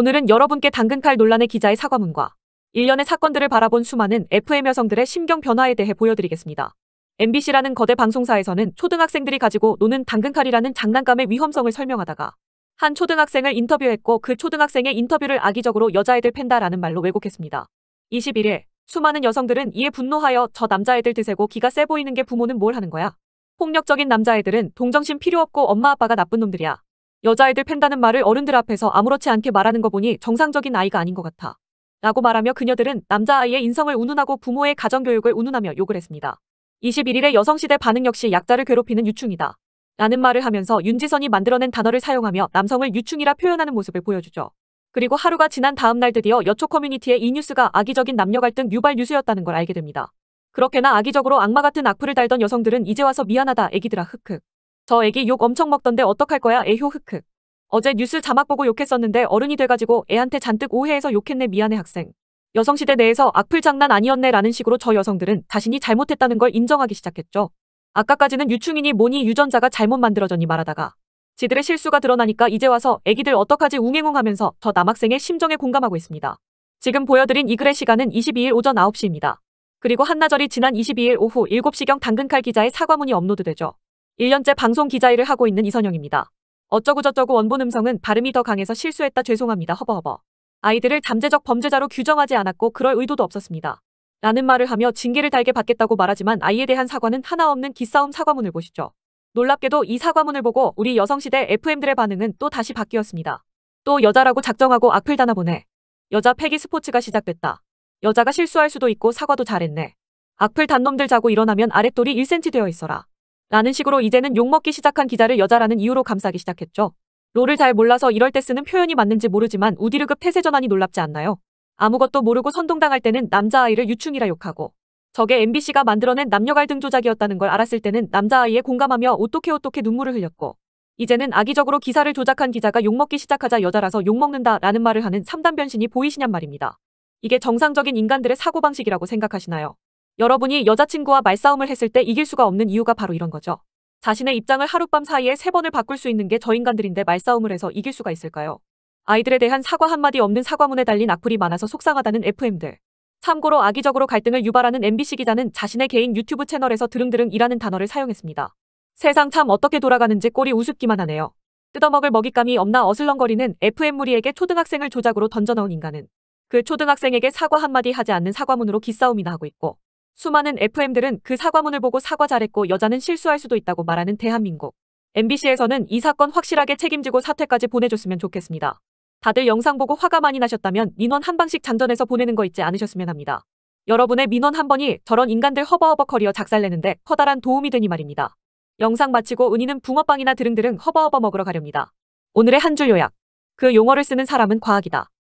오늘은 여러분께 당근칼 논란의 기자의 사과문과 일련의 사건들을 바라본 수많은 FM 여성들의 심경 변화에 대해 보여드리겠습니다. MBC라는 거대 방송사에서는 초등학생들이 가지고 노는 당근칼이라는 장난감의 위험성을 설명하다가 한 초등학생을 인터뷰했고 그 초등학생의 인터뷰를 악의적으로 여자애들 팬다라는 말로 왜곡했습니다. 21일 수많은 여성들은 이에 분노하여 저 남자애들 드세고 기가 세 보이는 게 부모는 뭘 하는 거야? 폭력적인 남자애들은 동정심 필요 없고 엄마 아빠가 나쁜 놈들이야. 여자애들 팬다는 말을 어른들 앞에서 아무렇지 않게 말하는 거 보니 정상적인 아이가 아닌 것 같아. 라고 말하며 그녀들은 남자아이의 인성을 운운하고 부모의 가정교육을 운운하며 욕을 했습니다. 2 1일에 여성시대 반응 역시 약자를 괴롭히는 유충이다. 라는 말을 하면서 윤지선이 만들어낸 단어를 사용하며 남성을 유충이라 표현하는 모습을 보여주죠. 그리고 하루가 지난 다음날 드디어 여초 커뮤니티의 이 뉴스가 악의적인 남녀 갈등 유발 뉴스였다는 걸 알게 됩니다. 그렇게나 악의적으로 악마 같은 악플을 달던 여성들은 이제 와서 미안하다 애기들아 흑흑. 저 애기 욕 엄청 먹던데 어떡할 거야 에효 흑흑. 어제 뉴스 자막 보고 욕했었는데 어른이 돼가지고 애한테 잔뜩 오해해서 욕했네 미안해 학생. 여성시대 내에서 악플 장난 아니었네 라는 식으로 저 여성들은 자신이 잘못했다는 걸 인정하기 시작했죠. 아까까지는 유충인이 뭐니 유전자가 잘못 만들어졌니 말하다가 지들의 실수가 드러나니까 이제 와서 애기들 어떡하지 웅행웅 하면서 저 남학생의 심정에 공감하고 있습니다. 지금 보여드린 이 글의 시간은 22일 오전 9시입니다. 그리고 한나절이 지난 22일 오후 7시경 당근칼 기자의 사과문이 업로드되죠. 1년째 방송 기자 일을 하고 있는 이선영입니다. 어쩌고저쩌고 원본 음성은 발음이 더 강해서 실수했다 죄송합니다 허버허버. 아이들을 잠재적 범죄자로 규정하지 않았고 그럴 의도도 없었습니다. 라는 말을 하며 징계를 달게 받겠다고 말하지만 아이에 대한 사과는 하나 없는 기싸움 사과문을 보시죠. 놀랍게도 이 사과문을 보고 우리 여성시대 FM들의 반응은 또 다시 바뀌었습니다. 또 여자라고 작정하고 악플 다나 보네. 여자 폐기 스포츠가 시작됐다. 여자가 실수할 수도 있고 사과도 잘했네. 악플 단놈들 자고 일어나면 아랫돌이 1cm 되어 있어라. 라는 식으로 이제는 욕먹기 시작한 기자를 여자라는 이유로 감싸기 시작했죠. 롤을 잘 몰라서 이럴 때 쓰는 표현이 맞는지 모르지만 우디르급 태세 전환이 놀랍지 않나요? 아무것도 모르고 선동당할 때는 남자아이를 유충이라 욕하고 저게 MBC가 만들어낸 남녀 갈등 조작이었다는 걸 알았을 때는 남자아이에 공감하며 어떻게 어떻게 눈물을 흘렸고 이제는 악의적으로 기사를 조작한 기자가 욕먹기 시작하자 여자라서 욕먹는다 라는 말을 하는 3단 변신이 보이시냔 말입니다. 이게 정상적인 인간들의 사고방식이라고 생각하시나요? 여러분이 여자친구와 말싸움을 했을 때 이길 수가 없는 이유가 바로 이런 거죠. 자신의 입장을 하룻밤 사이에 세 번을 바꿀 수 있는 게 저 인간들인데 말싸움을 해서 이길 수가 있을까요? 아이들에 대한 사과 한마디 없는 사과문에 달린 악플이 많아서 속상하다는 FM들. 참고로 악의적으로 갈등을 유발하는 MBC 기자는 자신의 개인 유튜브 채널에서 드릉드릉이라는 단어를 사용했습니다. 세상 참 어떻게 돌아가는지 꼬리 우습기만 하네요. 뜯어먹을 먹잇감이 없나 어슬렁거리는 FM무리에게 초등학생을 조작으로 던져넣은 인간은 그 초등학생에게 사과 한마디 하지 않는 사과문으로 기싸움이나 하고 있고 수많은 FM들은 그 사과문을 보고 사과 잘했고 여자는 실수할 수도 있다고 말하는 대한민국. MBC에서는 이 사건 확실하게 책임지고 사퇴까지 보내줬으면 좋겠습니다. 다들 영상 보고 화가 많이 나셨다면 민원 한 방씩 장전해서 보내는 거 잊지 않으셨으면 합니다. 여러분의 민원 한 번이 저런 인간들 허버허버 커리어 작살내는데 커다란 도움이 되니 말입니다. 영상 마치고 은희는 붕어빵이나 드릉드릉 허버허버 먹으러 가렵니다. 오늘의 한 줄 요약. 그 용어를 쓰는 사람은 과학이다.